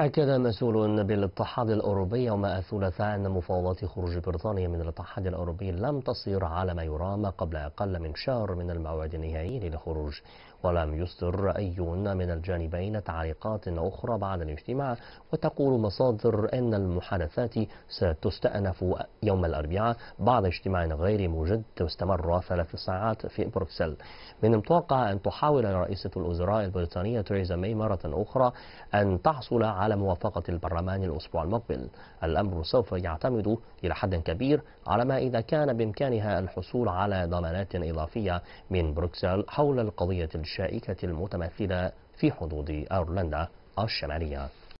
أكد مسؤول بالاتحاد الأوروبي يوم الثلاثاء أن مفاوضات خروج بريطانيا من الاتحاد الأوروبي لم تصير على ما يرام قبل أقل من شهر من الموعد النهائي للخروج ولم يصدر أي من الجانبين تعليقات أخرى بعد الاجتماع وتقول مصادر أن المحادثات ستستأنف يوم الأربعاء بعد اجتماع غير مجد استمر ثلاث ساعات في بروكسل من المتوقع أن تحاول رئيسة الوزراء البريطانية تريزا مي مرة أخرى أن تحصل على على موافقة البرلمان الأسبوع المقبل الأمر سوف يعتمد إلى حد كبير على ما إذا كان بإمكانها الحصول على ضمانات إضافية من بروكسل حول القضية الشائكة المتمثلة في حدود أيرلندا الشمالية